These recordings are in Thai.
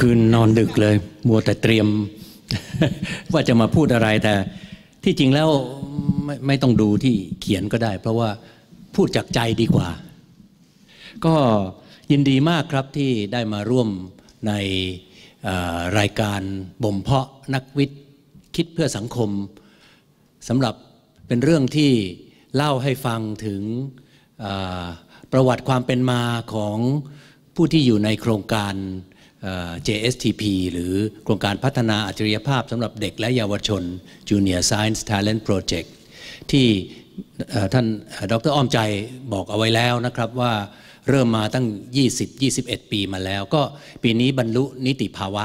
คืนนอนดึกเลย มัวแต่เตรียม ว่าจะมาพูดอะไรแต่ที่จริงแล้วไมไม่ต้องดูที่เขียนก็ได้ เพราะว่าพูดจากใจดีกว่า ก็ยินดีมากครับที่ได้มาร่วมในรายการบ่มเพาะนักวิทย์คิดเพื่อสังคมสำหรับเป็นเรื่องที่เล่าให้ฟังถึงประวัติความเป็นมาของผู้ที่อยู่ในโครงการ JSTP หรือโครงการพัฒนาอัจฉริยภาพสำหรับเด็กและเยาวชน Junior Science Talent Project ที่ท่านดรอ้อมใจบอกเอาไว้แล้วนะครับว่าเริ่มมาตั้ง 20-21 ปีมาแล้วก็ปีนี้บรรลุ นิติภาวะ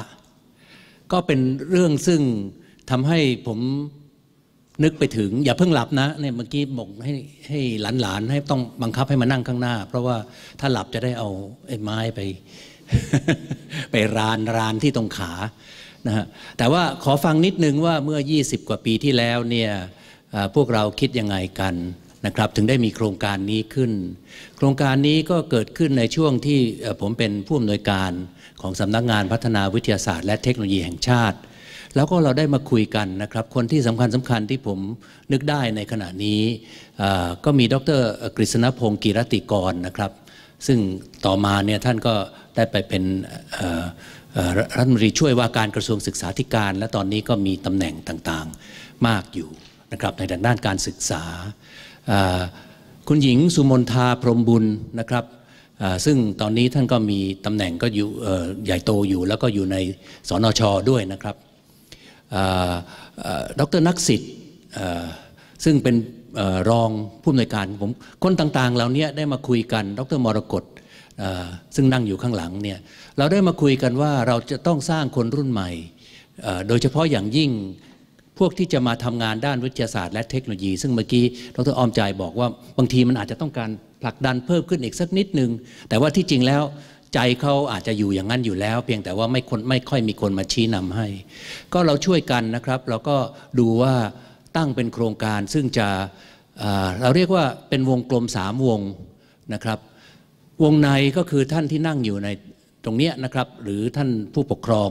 ก็เป็นเรื่องซึ่งทำให้ผมนึกไปถึง อย่าเพิ่งหลับนะเนี่ยเมื่อกี้บอกให้ให้หลานๆให้ต้องบังคับให้มานั่งข้างหน้า เพราะว่าถ้าหลับจะได้เอาไอ้ไม้ไปไปรานรานที่ตรงขา นะฮะ แต่ว่าขอฟังนิดนึงว่าเมื่อ 20 กว่าปีที่แล้วเนี่ยพวกเราคิดยังไงกันนะครับ ถึงได้มีโครงการนี้ขึ้น โครงการนี้ก็เกิดขึ้นในช่วงที่ผมเป็นผู้อำนวยการของสำนักงานพัฒนาวิทยาศาสตร์ และเทคโนโลยีแห่งชาติ แล้วก็เราได้มาคุยกันนะครับ คนที่สำคัญสำคัญที่ผมนึกได้ในขณะนี้ ก็มีดรกฤษณพงศ์กิรติกรนะครับซึ่งต่อมาเนี่ยท่านก็ได้ไปเป็นรัฐมนตรีช่วยว่าการกระทรวงศึกษาธิการ และตอนนี้ก็มีตำแหน่งต่างๆมากอยู่นะครับในด้านการศึกษาคุณหญิงสุมนทาพรมบุญนะครับซึ่งตอนนี้ท่านก็มีตำแหน่งก็อยู่ใหญ่โตอยู่ แล้วก็อยู่ในสนชด้วยนะครับดรนักสิทธิ์ซึ่งเป็นรองผู้อำนวยการผมคนต่างๆเหล่านี้ได้มาคุยกัน ดรมรกตซึ่งนั่งอยู่ข้างหลังเนี่ย เราได้มาคุยกันว่าเราจะต้องสร้างคนรุ่นใหม่ โดยเฉพาะอย่างยิ่งพวกที่จะมาทำงานด้านวิทยาศาสตร์และเทคโนโลยี ซึ่งเมื่อกี้ดรอมใจบอกว่าบางทีมันอาจจะต้องการผลักดันเพิ่มขึ้นอีกสักนิดนึง แต่ว่าที่จริงแล้วใจเขาอาจจะอยู่อย่างนั้นอยู่แล้ว เพียงแต่ว่าไม่คนไม่ค่อยมีคนมาชี้นำให้ ก็เราช่วยกันนะครับ เราก็ดูว่าตั้งเป็นโครงการซึ่งจะเราเรียกว่าเป็นวงกลมสามวงนะครับ วงในก็คือท่านที่นั่งอยู่ในตรงนี้นะครับหรือท่านผู้ปกครอง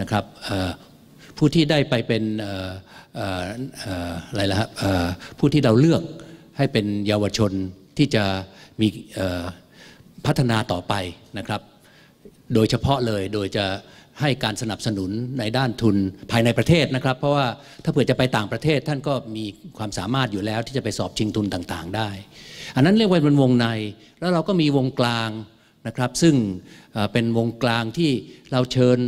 นะครับผู้ที่ได้ไปเป็นอะไรละครับผู้ที่เราเลือกให้เป็นเยาวชนที่จะมีพัฒนาต่อไปนะครับโดยเฉพาะเลยโดยจะให้การสนับสนุนในด้านทุนภายในประเทศนะครับ เพราะว่าถ้าเผื่อจะไปต่างประเทศท่านก็มีความสามารถอยู่แล้วที่จะไปสอบชิงทุนต่างๆได้ อันนั้นเรียกว่าเป็นวงในแล้วเราก็มีวงกลางนะครับ ซึ่งเป็นวงกลางที่เราเชิญ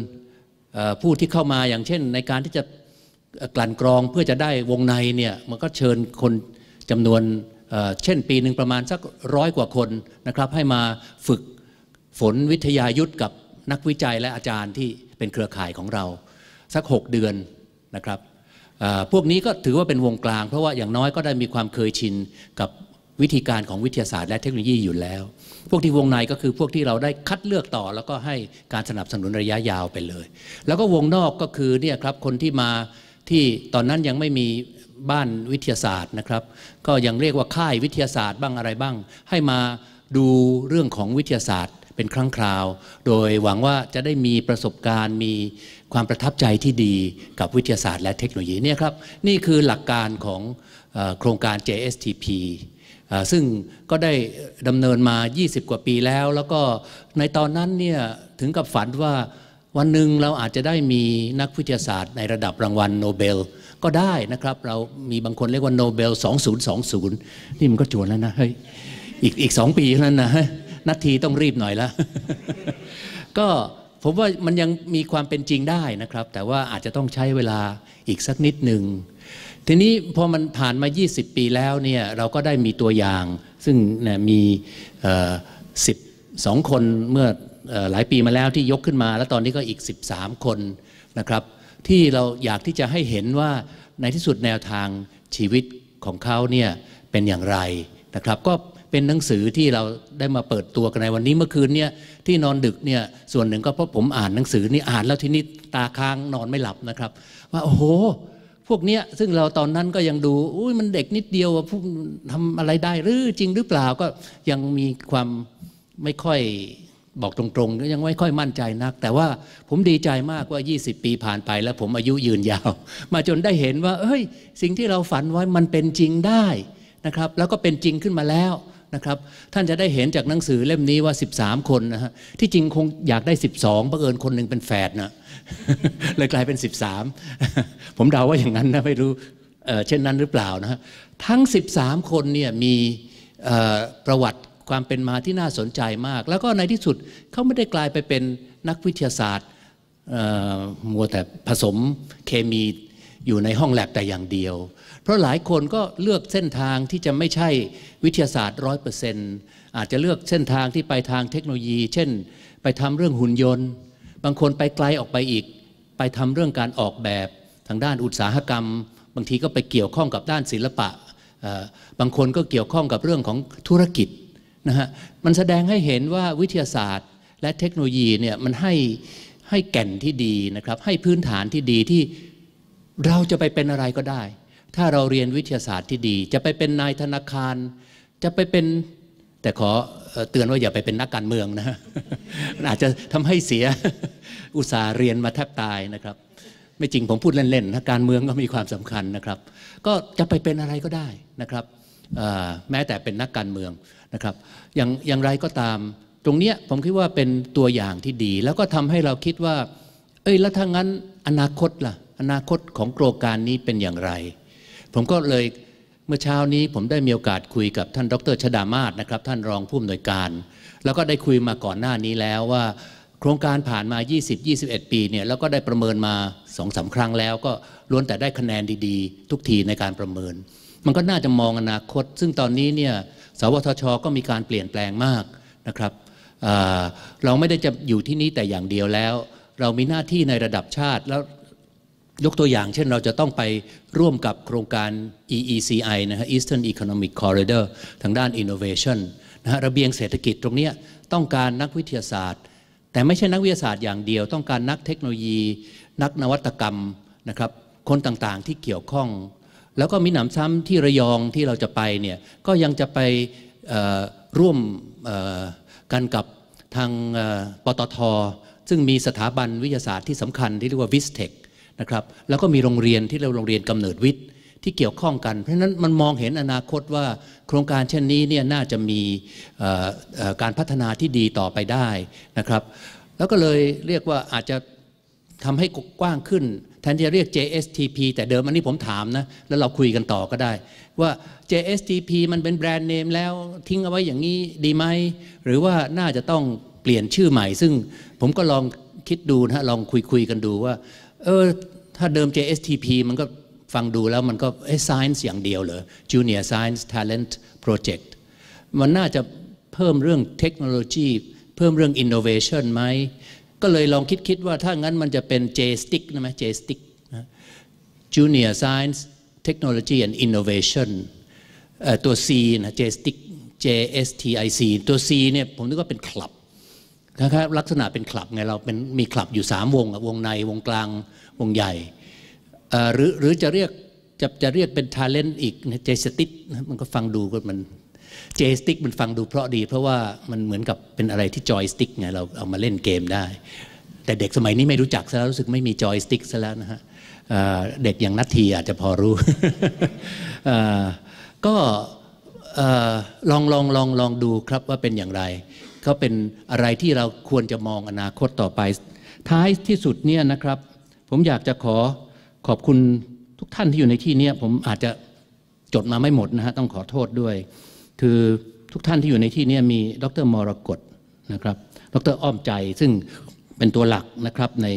ผู้ที่เข้ามาอย่างเช่นในการที่จะกลั่นกรองเพื่อจะได้วงในเนี่ยมันก็เชิญคนจำนวนเช่นปีหนึ่งประมาณสักร้อยกว่าคนนะครับให้มาฝึกฝนวิทยายุทธกับนักวิจัยและอาจารย์ที่เป็นเครือข่ายของเราสัก 6 เดือนนะครับ พวกนี้ก็ถือว่าเป็นวงกลาง เพราะว่าอย่างน้อยก็ได้มีความเคยชินกับวิธีการของวิทยาศาสตร์และเทคโนโลยีอยู่แล้ว พวกที่วงในก็คือพวกที่เราได้คัดเลือกต่อ แล้วก็ให้การสนับสนุนระยะยาวไปเลย แล้วก็วงนอกก็คือเนี่ยครับคนที่มาที่ตอนนั้นยังไม่มีบ้านวิทยาศาสตร์นะครับ ก็ยังเรียกว่าค่ายวิทยาศาสตร์บ้างอะไรบ้าง ให้มาดูเรื่องของวิทยาศาสตร์เป็นครั้งคราวโดยหวังว่าจะได้มีประสบการณ์มีความประทับใจที่ดีกับวิทยาศาสตร์และเทคโนโลยีเนี่ยครับ นี่คือหลักการของโครงการ JSTP ซึ่งก็ได้ดำเนินมา 20 กว่าปีแล้ว แล้วก็ในตอนนั้นเนี่ยถึงกับฝันว่าวันหนึ่งเราอาจจะได้มีนักวิทยาศาสตร์ ในระดับรางวัลโนเบล ก็ได้นะครับ เรามีบางคนเรียกว่าโนเบล2020 นี่มันก็จวนแล้วนะเฮ้ยอีกอีกสองปีเท่านั้นนะนาทีต้องรีบหน่อยละ ก็ ผมว่ามันยังมีความเป็นจริงได้นะครับ แต่ว่าอาจจะต้องใช้เวลาอีกสักนิดหนึ่ง ทีนี้พอมันผ่านมา 20 ปีแล้วเนี่ย เราก็ได้มีตัวอย่าง ซึ่งมีสิบสองคนเมื่อหลายปีมาแล้วที่ยกขึ้นมา แล้วตอนนี้ก็อีก 13 คนนะครับ ที่เราอยากที่จะให้เห็นว่าในที่สุดแนวทางชีวิตของเขาเนี่ยเป็นอย่างไรนะครับก็เป็นหนังสือที่เราได้มาเปิดตัวกันในวันนี้เมื่อคืนเนี่ยที่นอนดึกเนี่ยส่วนหนึ่งก็เพราะผมอ่านหนังสือนี่อ่านแล้วทีนี้ตาค้างนอนไม่หลับนะครับ ว่า โอ้โหพวกเนี้ยซึ่งเราตอนนั้นก็ยังดูอุ้ยมันเด็กนิดเดียวว่าพวกทำอะไรได้หรือจริงหรือเปล่าก็ยังมีความไม่ค่อยบอกตรงๆยังไม่ค่อยมั่นใจนัก แต่ว่าผมดีใจมากว่า 20 ปีผ่านไป แล้วผมอายุยืนยาว มาจนได้เห็นว่า เอ้ย สิ่งที่เราฝันไว้มันเป็นจริงได้นะครับ แล้วก็เป็นจริงขึ้นมาแล้วนะครับท่านจะได้เห็นจากหนังสือเล่มนี้ว่า 13 คนนะฮะที่จริงคงอยากได้ 12บังเอิญคนหนึ่งเป็นแฝดนะเลยกลายเป็น 13 ผมเดาว่าอย่างนั้นนะไม่รู้เช่นนั้นหรือเปล่านะฮะทั้ง 13 คนเนี่ยมีประวัติความเป็นมาที่น่าสนใจมาก แล้วก็ในที่สุดเขาไม่ได้กลายไปเป็นนักวิทยาศาสตร์มัวแต่ผสมเคมีอยู่ในห้องแลบแต่อย่างเดียวเพราะหลายคนก็เลือกเส้นทางที่จะไม่ใช่วิทยาศาสตร์ร้อยเปอร์เซนต์อาจจะเลือกเส้นทางที่ไปทางเทคโนโลยี เช่น ไปทำเรื่องหุ่นยนต์ บางคนไปไกลออกไปอีก ไปทำเรื่องการออกแบบทางด้านอุตสาหกรรม บางทีก็ไปเกี่ยวข้องกับด้านศิลปะ บางคนก็เกี่ยวข้องกับเรื่องของธุรกิจนะฮะมันแสดงให้เห็นว่าวิทยาศาสตร์ และเทคโนโลยีเนี่ยมันให้ให้แก่นที่ดีนะครับให้พื้นฐานที่ดีที่เราจะไปเป็นอะไรก็ได้ถ้าเราเรียนวิทยาศาสตร์ที่ดี จะไปเป็นนายธนาคารจะไปเป็นแต่ขอ เตือนว่าอย่าไปเป็นนักการเมืองนะมันอาจจะทำให้เสียอุตสาห์เรียนมาแทบตายนะครับ ไม่จริงผมพูดเล่นๆนะการเมืองก็มีความสำคัญนะครับ ก็จะไปเป็นอะไรก็ได้นะครับแม้แต่เป็นนักการเมืองนะครับ อย่างอย่างไรก็ตาม ตรงเนี้ยผมคิดว่าเป็นตัวอย่างที่ดี แล้วก็ทำให้เราคิดว่า เอ้ยแล้วถ้างั้นอนาคตล่ะอนาคตของโครงการนี้เป็นอย่างไรผมก็เลยเมื่อเช้านี้ผมได้มีโอกาสคุยกับท่านดร ชดามาศนะครับท่านรองผู้อำนวยการ แล้วก็ได้คุยมาก่อนหน้านี้แล้วว่าโครงการผ่านมา 20-21 ปีเนี่ยแล้วก็ได้ประเมินมาสองสาครั้งแล้วก็ล้วนแต่ได้คะแนนดีๆ ทุกทีในการประเมิน มันก็น่าจะมองอนาคตซึ่งตอนนี้เนี่ยสวทช ก็มีการเปลี่ยนแปลงมากนะครับเราไม่ได้จะอยู่ที่นี่แต่อย่างเดียวแล้ว เรามีหน้าที่ในระดับชาติแล้วยกตัวอย่างเช่นเราจะต้องไปร่วมกับโครงการ EECI นะฮะ Eastern Economic Corridor ทางด้าน Innovation นะฮะระเบียงเศรษฐกิจตรงนี้ต้องการนักวิทยาศาสตร์ แต่ไม่ใช่นักวิทยาศาสตร์อย่างเดียว ต้องการนักเทคโนโลยี นักนวัตกรรมนะครับคนต่างๆที่เกี่ยวข้อง แล้วก็มีหนำซ้ำที่ระยองที่เราจะไปเนี่ยก็ยังจะไปร่วมกันกับทางปตทซึ่งมีสถาบันวิทยาศาสตร์ที่สำคัญที่เรียกว่าวิสเทคนะครับแล้วก็มีโรงเรียนที่เราโรงเรียนกำเนิดวิทย์ที่เกี่ยวข้องกัน เพราะฉะนั้นมันมองเห็นอนาคตว่าโครงการเช่นนี้เนี่ยน่าจะมีการพัฒนาที่ดีต่อไปได้นะครับ แล้วก็เลยเรียกว่าอาจจะทำให้กว้างขึ้นแทนที่จะเรียก JSTP แต่เดิมอันนี้ผมถามนะแล้วเราคุยกันต่อก็ได้ ว่า JSTP มันเป็นแบรนด์เนมแล้วทิ้งเอาไว้อย่างนี้ดีไหมหรือว่าน่าจะต้องเปลี่ยนชื่อใหม่ ซึ่งผมก็ลองคิดดูนะลองคุยคุยกันดูว่าเออถ้าเดิม JSTP มันก็ฟังดูแล้วมันก็เอ้ science อย่างเดียวเหรอ Junior Science Talent Project มันน่าจะเพิ่มเรื่องเทคโนโลยี เพิ่มเรื่อง innovation ไหมก็เลยลองคิด ๆ ว่าถ้างั้นมันจะเป็น J-Stick นะไหม J-Stick Junior Science Technology and Innovation ตัว C นะ J-Stick JSTIC ตัว C เนี่ยผมนึกว่าเป็นคลับคล้ายๆลักษณะเป็นคลับไง เราเป็นมีคลับอยู่3วงวงในวงกลางวงใหญ่ หรือหรือจะเรียกจะจะเรียกเป็นทาเลนต์อีกเจสติกมันก็ฟังดูก็มันเจสติกมันฟังดูเพราะดี เพราะว่ามันเหมือนกับเป็นอะไรที่จอยสติ๊กไงเราเอามาเล่นเกมได้ แต่เด็กสมัยนี้ไม่รู้จักซะแล้วรู้สึกไม่มีจอยสติ๊กซะแล้วนะฮะเด็กอย่างนัททีอาจจะพอรู้ ก็ลองลองลองลองดูครับว่าเป็นอย่างไรก็เป็นอะไรที่เราควรจะมองอนาคตต่อไป ท้ายที่สุดเนี่ยนะครับ ผมอยากจะขอขอบคุณทุกท่านที่อยู่ในที่นี้ผมอาจจะจดมาไม่หมดนะฮะ ต้องขอโทษด้วย คือทุกท่านที่อยู่ในที่นี้มีดรมรกตนะครับ ดรอ้อมใจซึ่งเป็นตัวหลักนะครับ ใน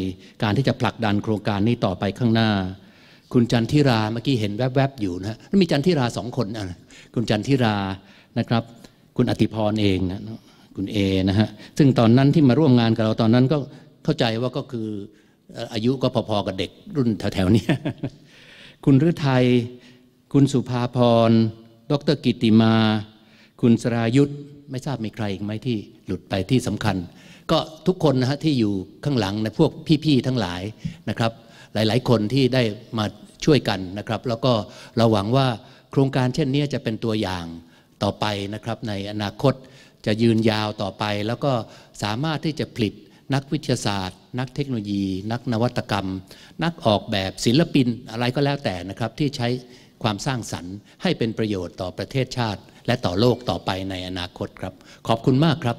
การที่จะผลักดันโครงการนี้ต่อไปข้างหน้า คุณจันทิราเมื่อกี้เห็นแวบๆ อยู่นะมีจันทิราสองคนนะ คุณจันทิรานะครับ คุณอติพรเองนะคุณเอนะฮะ ซึ่งตอนนั้นที่มาร่วมงานกับเราตอนนั้นก็เข้าใจว่าก็คืออายุก็พอๆกับเด็กรุ่นแถวๆนี้ คุณฤทัยคุณสุภาพรดรกิติมา คุณสรายุทธ ไม่ทราบมีใครอีกไหมที่หลุดไปที่สำคัญ ก็ทุกคนนะฮะที่อยู่ข้างหลังในพวกพี่ๆ ทั้งหลายนะครับ หลายๆ คนที่ได้มาช่วยกันนะครับ แล้วก็เราหวังว่าโครงการเช่นนี้จะเป็นตัวอย่างต่อไปนะครับในอนาคตจะยืนยาวต่อไปแล้วก็สามารถที่จะผลิต นักวิทยาศาสตร์ นักเทคโนโลยี นักนวัตกรรม นักออกแบบศิลปินอะไรก็แล้วแต่นะครับ ที่ใช้ความสร้างสรรค์ ให้เป็นประโยชน์ต่อประเทศชาติ และต่อโลกต่อไปในอนาคตครับ ขอบคุณมากครับ